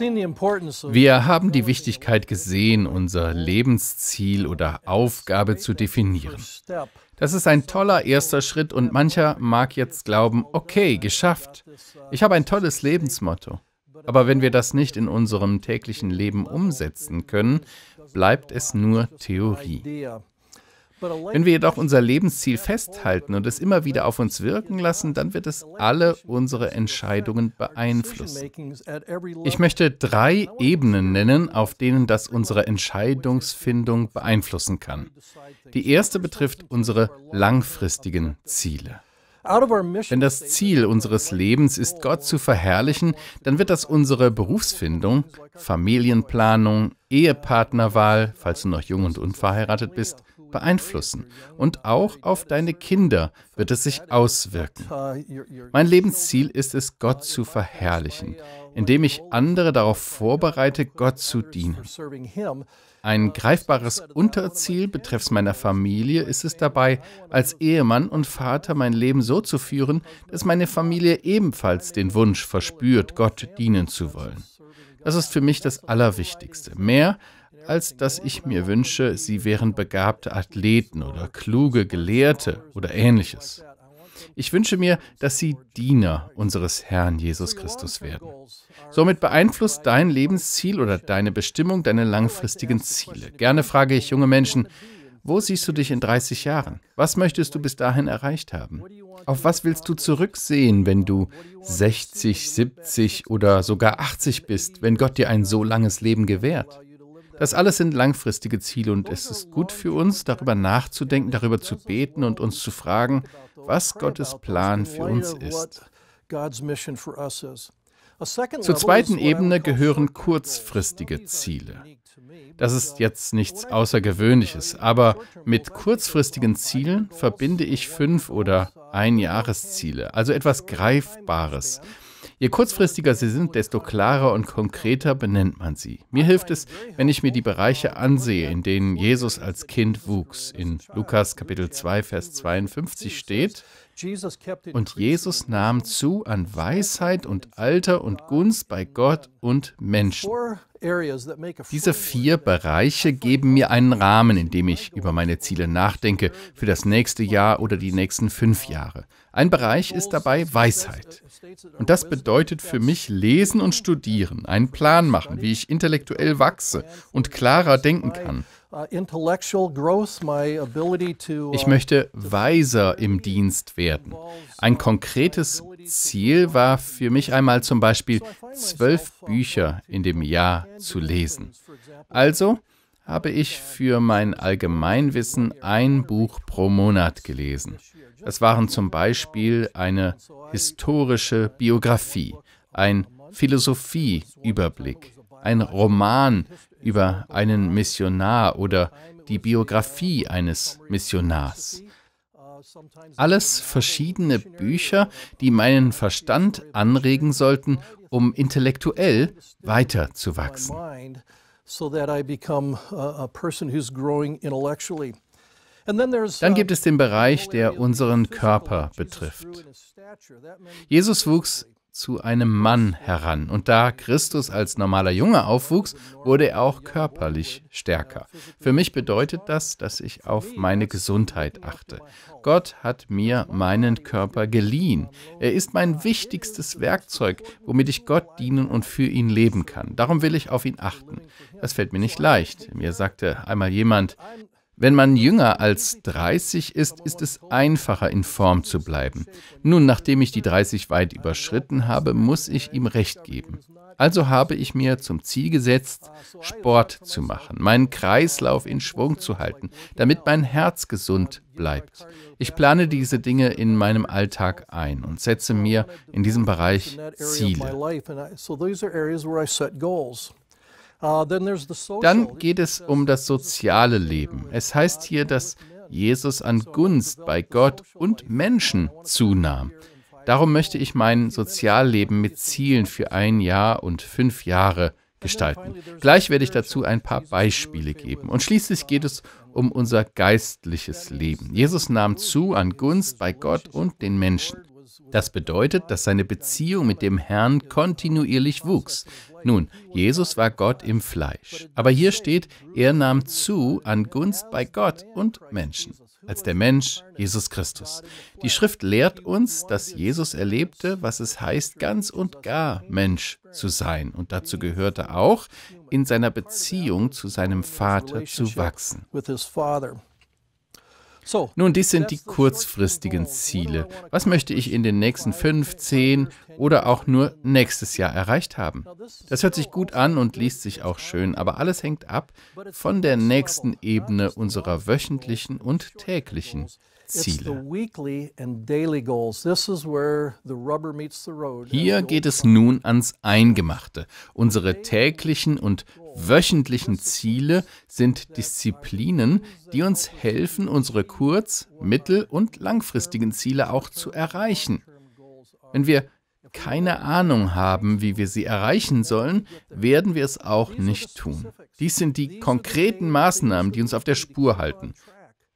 Wir haben die Wichtigkeit gesehen, unser Lebensziel oder Aufgabe zu definieren. Das ist ein toller erster Schritt und mancher mag jetzt glauben, okay, geschafft. Ich habe ein tolles Lebensmotto. Aber wenn wir das nicht in unserem täglichen Leben umsetzen können, bleibt es nur Theorie. Wenn wir jedoch unser Lebensziel festhalten und es immer wieder auf uns wirken lassen, dann wird es alle unsere Entscheidungen beeinflussen. Ich möchte drei Ebenen nennen, auf denen das unsere Entscheidungsfindung beeinflussen kann. Die erste betrifft unsere langfristigen Ziele. Wenn das Ziel unseres Lebens ist, Gott zu verherrlichen, dann wird das unsere Berufsfindung, Familienplanung, Ehepartnerwahl, falls du noch jung und unverheiratet bist, beeinflussen. Und auch auf deine Kinder wird es sich auswirken. Mein Lebensziel ist es, Gott zu verherrlichen indem ich andere darauf vorbereite, Gott zu dienen. Ein greifbares Unterziel betreffs meiner Familie ist es dabei, als Ehemann und Vater mein Leben so zu führen, dass meine Familie ebenfalls den Wunsch verspürt, Gott dienen zu wollen. Das ist für mich das Allerwichtigste. Mehr als dass ich mir wünsche, sie wären begabte Athleten oder kluge Gelehrte oder ähnliches. Ich wünsche mir, dass sie Diener unseres Herrn Jesus Christus werden. Somit beeinflusst dein Lebensziel oder deine Bestimmung deine langfristigen Ziele. Gerne frage ich junge Menschen, wo siehst du dich in 30 Jahren? Was möchtest du bis dahin erreicht haben? Auf was willst du zurücksehen, wenn du 60, 70 oder sogar 80 bist, wenn Gott dir ein so langes Leben gewährt? Das alles sind langfristige Ziele und es ist gut für uns, darüber nachzudenken, darüber zu beten und uns zu fragen, was Gottes Plan für uns ist. Zur zweiten Ebene gehören kurzfristige Ziele. Das ist jetzt nichts Außergewöhnliches, aber mit kurzfristigen Zielen verbinde ich fünf oder ein Jahresziele, also etwas Greifbares, Je kurzfristiger sie sind, desto klarer und konkreter benennt man sie. Mir hilft es, wenn ich mir die Bereiche ansehe, in denen Jesus als Kind wuchs. In Lukas Kapitel 2, Vers 52 steht, und Jesus nahm zu an Weisheit und Alter und Gunst bei Gott und Menschen. Diese vier Bereiche geben mir einen Rahmen, in dem ich über meine Ziele nachdenke für das nächste Jahr oder die nächsten fünf Jahre. Ein Bereich ist dabei Weisheit. Und das bedeutet für mich Lesen und Studieren, einen Plan machen, wie ich intellektuell wachse und klarer denken kann Uh, uh, ich möchte weiser im Dienst werden. Ein konkretes Ziel war für mich einmal zum Beispiel, zwölf Bücher in dem Jahr zu lesen. Also habe ich für mein Allgemeinwissen ein Buch pro Monat gelesen. Das waren zum Beispiel eine historische Biografie, ein Philosophieüberblick, ein Roman über einen Missionar oder die Biografie eines Missionars. Alles verschiedene Bücher, die meinen Verstand anregen sollten, um intellektuell weiterzuwachsen. Dann gibt es den Bereich, der unseren Körper betrifft. Jesus wuchs zu einem Mann heran. Und da Christus als normaler Junge aufwuchs, wurde er auch körperlich stärker. Für mich bedeutet das, dass ich auf meine Gesundheit achte. Gott hat mir meinen Körper geliehen. Er ist mein wichtigstes Werkzeug, womit ich Gott dienen und für ihn leben kann. Darum will ich auf ihn achten. Das fällt mir nicht leicht. Mir sagte einmal jemand, wenn man jünger als 30 ist, ist es einfacher, in Form zu bleiben. Nun, nachdem ich die 30 weit überschritten habe, muss ich ihm recht geben. Also habe ich mir zum Ziel gesetzt, Sport zu machen, meinen Kreislauf in Schwung zu halten, damit mein Herz gesund bleibt. Ich plane diese Dinge in meinem Alltag ein und setze mir in diesem Bereich Ziele. Uh, Dann geht es um das soziale Leben. Es heißt hier, dass Jesus an Gunst bei Gott und Menschen zunahm. Darum möchte ich mein Sozialleben mit Zielen für ein Jahr und fünf Jahre gestalten. Gleich werde ich dazu ein paar Beispiele geben. Und schließlich geht es um unser geistliches Leben. Jesus nahm zu an Gunst bei Gott und den Menschen. Das bedeutet, dass seine Beziehung mit dem Herrn kontinuierlich wuchs. Nun, Jesus war Gott im Fleisch. Aber hier steht, er nahm zu an Gunst bei Gott und Menschen, als der Mensch Jesus Christus. Die Schrift lehrt uns, dass Jesus erlebte, was es heißt, ganz und gar Mensch zu sein. Und dazu gehörte auch, in seiner Beziehung zu seinem Vater zu wachsen. Nun, dies sind die kurzfristigen Ziele. Was möchte ich in den nächsten fünf, zehn oder auch nur nächstes Jahr erreicht haben? Das hört sich gut an und liest sich auch schön, aber alles hängt ab von der also nächsten Ebene unserer wöchentlichen und täglichen Ziele. Hier geht es nun ans Eingemachte. Unsere täglichen und wöchentlichen Ziele sind Disziplinen, die uns helfen, unsere kurz-, mittel- und langfristigen Ziele auch zu erreichen. Wenn wir keine Ahnung haben, wie wir sie erreichen sollen, werden wir es auch nicht tun. Dies sind die konkreten Maßnahmen, die uns auf der Spur halten.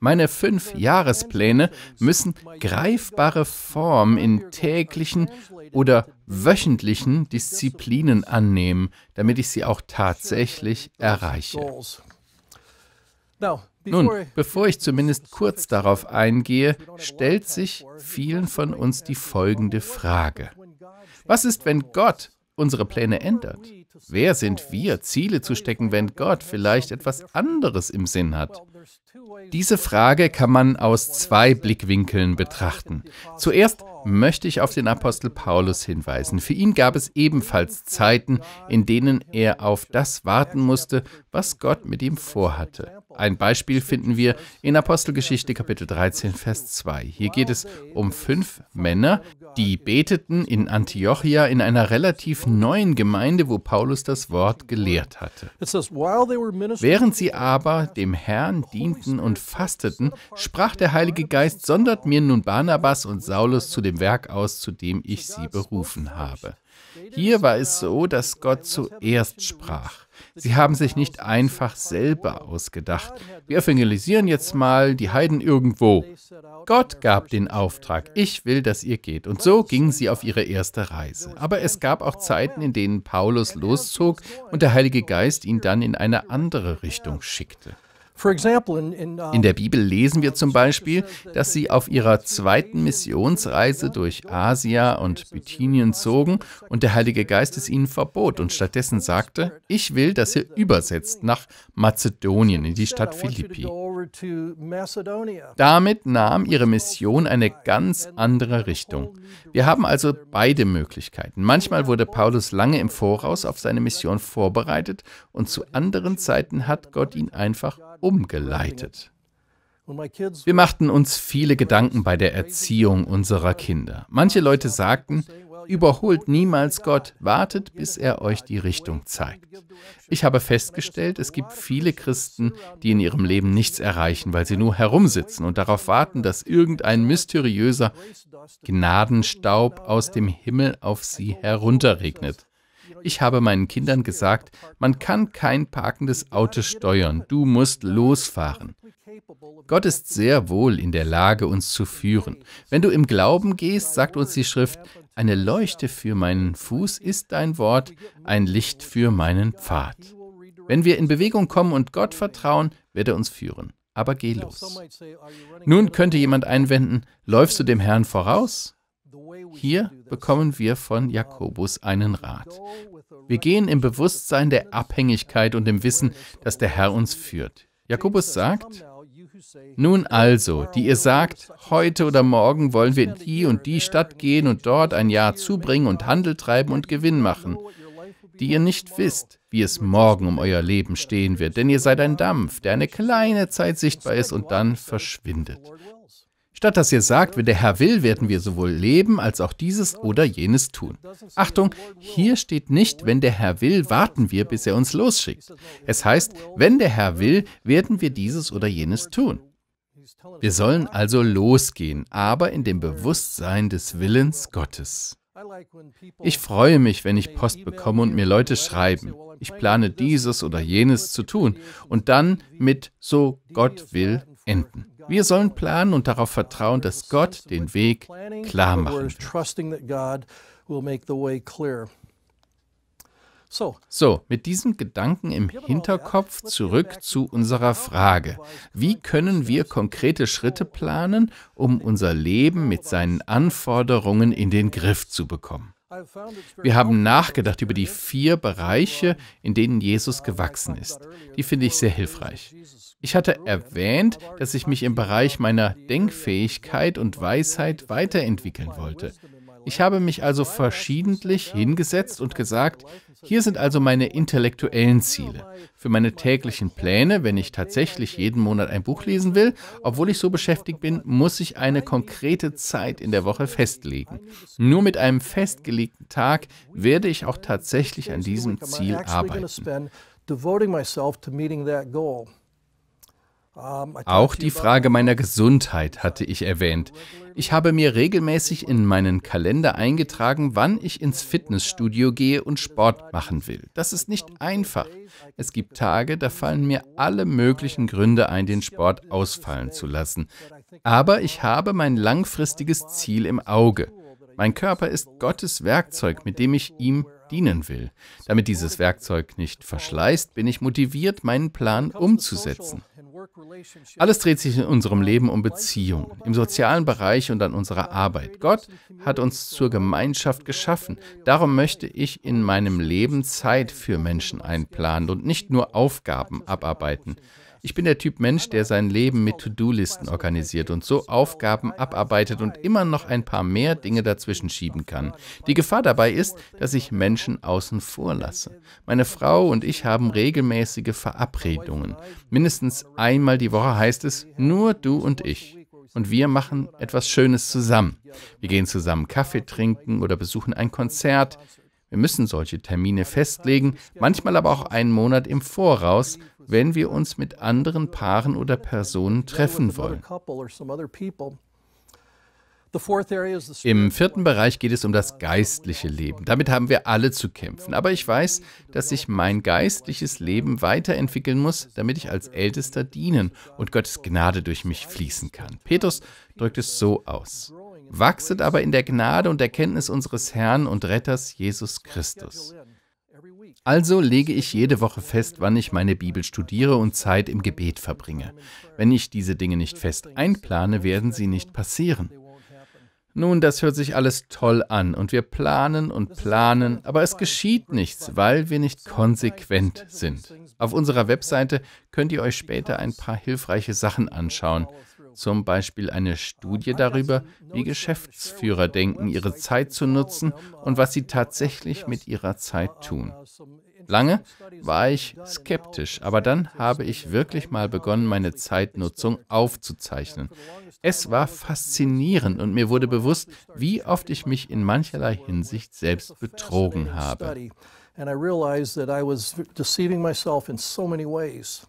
Meine fünf Jahrespläne müssen greifbare Form in täglichen oder wöchentlichen Disziplinen annehmen, damit ich sie auch tatsächlich erreiche. Nun, bevor ich zumindest kurz darauf eingehe, stellt sich vielen von uns die folgende Frage. Was ist, wenn Gott unsere Pläne ändert? Wer sind wir, Ziele zu stecken, wenn Gott vielleicht etwas anderes im Sinn hat? Diese Frage kann man aus zwei Blickwinkeln betrachten. Zuerst möchte ich auf den Apostel Paulus hinweisen. Für ihn gab es ebenfalls Zeiten, in denen er auf das warten musste, was Gott mit ihm vorhatte. Ein Beispiel finden wir in Apostelgeschichte Kapitel 13, Vers 2. Hier geht es um fünf Männer, die beteten in Antiochia in einer relativ neuen Gemeinde, wo Paulus Paulus das Wort gelehrt hatte. Während sie aber dem Herrn dienten und fasteten, sprach der Heilige Geist, sondert mir nun Barnabas und Saulus zu dem Werk aus, zu dem ich sie berufen habe. Hier war es so, dass Gott zuerst sprach. Sie haben sich nicht einfach selber ausgedacht. Wir evangelisieren jetzt mal die Heiden irgendwo. Gott gab den Auftrag, ich will, dass ihr geht. Und so gingen sie auf ihre erste Reise. Aber es gab auch Zeiten, in denen Paulus loszog und der Heilige Geist ihn dann in eine andere Richtung schickte. Uh, in der Bibel lesen wir uh, zum Beispiel, dass sie auf ihrer zweiten Missionsreise durch Asia und Bithynien zogen und der Heilige Geist es ihnen verbot und stattdessen sagte, ich will, dass ihr übersetzt nach Mazedonien in die Stadt Philippi. Damit nahm ihre Mission eine ganz andere Richtung. Wir haben also beide Möglichkeiten. Manchmal wurde Paulus lange im Voraus auf seine Mission vorbereitet und zu anderen Zeiten hat Gott ihn einfach umgeleitet. Wir machten uns viele Gedanken bei der Erziehung unserer Kinder. Manche Leute sagten, Überholt niemals Gott, wartet, bis er euch die Richtung zeigt. Ich habe festgestellt, es gibt viele Christen, die in ihrem Leben nichts erreichen, weil sie nur herumsitzen und darauf warten, dass irgendein mysteriöser Gnadenstaub aus dem Himmel auf sie herunterregnet. Ich habe meinen Kindern gesagt, man kann kein parkendes Auto steuern, du musst losfahren. Gott ist sehr wohl in der Lage, uns zu führen. Wenn du im Glauben gehst, sagt uns die Schrift, eine Leuchte für meinen Fuß ist dein Wort, ein Licht für meinen Pfad. Wenn wir in Bewegung kommen und Gott vertrauen, wird er uns führen. Aber geh los. Nun könnte jemand einwenden, läufst du dem Herrn voraus? Hier bekommen wir von Jakobus einen Rat. Wir gehen im Bewusstsein der Abhängigkeit und im Wissen, dass der Herr uns führt. Jakobus sagt, nun also, die ihr sagt, heute oder morgen wollen wir in die und die Stadt gehen und dort ein Jahr zubringen und Handel treiben und Gewinn machen, die ihr nicht wisst, wie es morgen um euer Leben stehen wird, denn ihr seid ein Dampf, der eine kleine Zeit sichtbar ist und dann verschwindet. Statt dass ihr sagt, wenn der Herr will, werden wir sowohl leben als auch dieses oder jenes tun. Achtung, hier steht nicht, wenn der Herr will, warten wir, bis er uns losschickt. Es heißt, wenn der Herr will, werden wir dieses oder jenes tun. Wir sollen also losgehen, aber in dem Bewusstsein des Willens Gottes. Ich freue mich, wenn ich Post bekomme und mir Leute schreiben, ich plane dieses oder jenes zu tun und dann mit so Gott will enden. Wir sollen planen und darauf vertrauen, dass Gott den Weg klar machen wird. So, mit diesem Gedanken im Hinterkopf zurück zu unserer Frage. Wie können wir konkrete Schritte planen, um unser Leben mit seinen Anforderungen in den Griff zu bekommen? Wir haben nachgedacht über die vier Bereiche, in denen Jesus gewachsen ist. Die finde ich sehr hilfreich. Ich hatte erwähnt, dass ich mich im Bereich meiner Denkfähigkeit und Weisheit weiterentwickeln wollte. Ich habe mich also verschiedentlich hingesetzt und gesagt, hier sind also meine intellektuellen Ziele. Für meine täglichen Pläne, wenn ich tatsächlich jeden Monat ein Buch lesen will, obwohl ich so beschäftigt bin, muss ich eine konkrete Zeit in der Woche festlegen. Nur mit einem festgelegten Tag werde ich auch tatsächlich an diesem Ziel arbeiten. Auch die Frage meiner Gesundheit hatte ich erwähnt. Ich habe mir regelmäßig in meinen Kalender eingetragen, wann ich ins Fitnessstudio gehe und Sport machen will. Das ist nicht einfach. Es gibt Tage, da fallen mir alle möglichen Gründe ein, den Sport ausfallen zu lassen. Aber ich habe mein langfristiges Ziel im Auge. Mein Körper ist Gottes Werkzeug, mit dem ich ihm dienen will. Damit dieses Werkzeug nicht verschleißt, bin ich motiviert, meinen Plan umzusetzen. Alles dreht sich in unserem Leben um Beziehungen, im sozialen Bereich und an unserer Arbeit. Gott hat uns zur Gemeinschaft geschaffen. Darum möchte ich in meinem Leben Zeit für Menschen einplanen und nicht nur Aufgaben abarbeiten. Ich bin der Typ Mensch, der sein Leben mit To-Do-Listen organisiert und so Aufgaben abarbeitet und immer noch ein paar mehr Dinge dazwischen schieben kann. Die Gefahr dabei ist, dass ich Menschen außen vor lasse. Meine Frau und ich haben regelmäßige Verabredungen. Mindestens ein einmal die Woche heißt es nur du und ich. Und wir machen etwas Schönes zusammen. Wir gehen zusammen Kaffee trinken oder besuchen ein Konzert. Wir müssen solche Termine festlegen, manchmal aber auch einen Monat im Voraus, wenn wir uns mit anderen Paaren oder Personen treffen wollen. Im vierten Bereich geht es um das geistliche Leben. Damit haben wir alle zu kämpfen. Aber ich weiß, dass ich mein geistliches Leben weiterentwickeln muss, damit ich als Ältester dienen und Gottes Gnade durch mich fließen kann. Petrus drückt es so aus. Wachset aber in der Gnade und Erkenntnis unseres Herrn und Retters Jesus Christus. Also lege ich jede Woche fest, wann ich meine Bibel studiere und Zeit im Gebet verbringe. Wenn ich diese Dinge nicht fest einplane, werden sie nicht passieren. Nun, das hört sich alles toll an und wir planen und planen, aber es geschieht nichts, weil wir nicht konsequent sind. Auf unserer Webseite könnt ihr euch später ein paar hilfreiche Sachen anschauen. Zum Beispiel eine Studie darüber, wie Geschäftsführer denken, ihre Zeit zu nutzen und was sie tatsächlich mit ihrer Zeit tun. Lange war ich skeptisch, aber dann habe ich wirklich mal begonnen, meine Zeitnutzung aufzuzeichnen. Es war faszinierend und mir wurde bewusst, wie oft ich mich in mancherlei Hinsicht selbst betrogen habe. And I realized that I was deceiving myself in so many ways.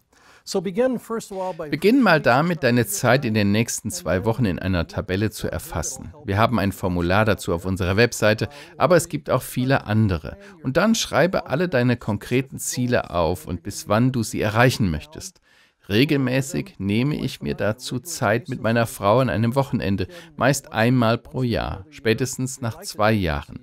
Beginn mal damit, deine Zeit in den nächsten zwei Wochen in einer Tabelle zu erfassen. Wir haben ein Formular dazu auf unserer Webseite, aber es gibt auch viele andere. Und dann schreibe alle deine konkreten Ziele auf und bis wann du sie erreichen möchtest. Regelmäßig nehme ich mir dazu Zeit mit meiner Frau an einem Wochenende, meist einmal pro Jahr, spätestens nach zwei Jahren.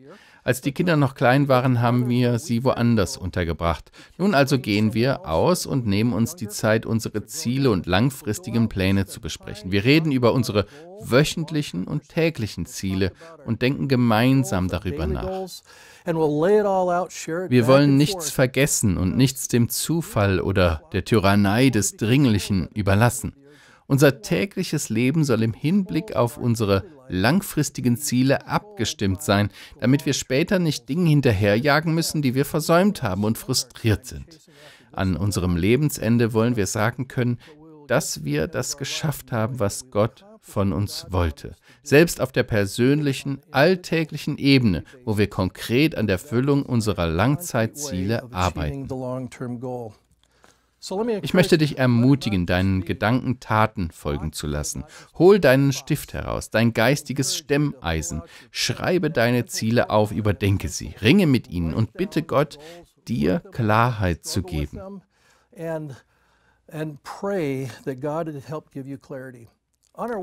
Als die Kinder noch klein waren, haben wir sie woanders untergebracht. Nun also gehen wir aus und nehmen uns die Zeit, unsere Ziele und langfristigen Pläne zu besprechen. Wir reden über unsere wöchentlichen und täglichen Ziele und denken gemeinsam darüber nach. Wir wollen nichts vergessen und nichts dem Zufall oder der Tyrannei des Dringlichen überlassen. Unser tägliches Leben soll im Hinblick auf unsere langfristigen Ziele abgestimmt sein, damit wir später nicht Dinge hinterherjagen müssen, die wir versäumt haben und frustriert sind. An unserem Lebensende wollen wir sagen können, dass wir das geschafft haben, was Gott von uns wollte. Selbst auf der persönlichen, alltäglichen Ebene, wo wir konkret an der Erfüllung unserer Langzeitziele arbeiten. Ich möchte dich ermutigen, deinen Gedanken Taten folgen zu lassen. Hol deinen Stift heraus, dein geistiges Stemmeisen. Schreibe deine Ziele auf, überdenke sie, ringe mit ihnen und bitte Gott, dir Klarheit zu geben.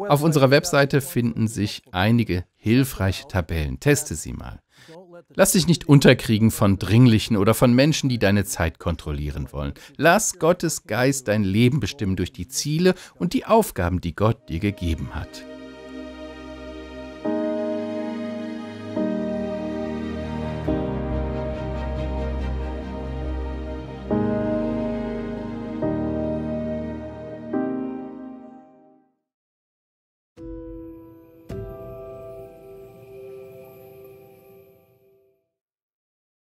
Auf unserer Webseite finden sich einige hilfreiche Tabellen. Teste sie mal. Lass dich nicht unterkriegen von Dringlichen oder von Menschen, die deine Zeit kontrollieren wollen. Lass Gottes Geist dein Leben bestimmen durch die Ziele und die Aufgaben, die Gott dir gegeben hat.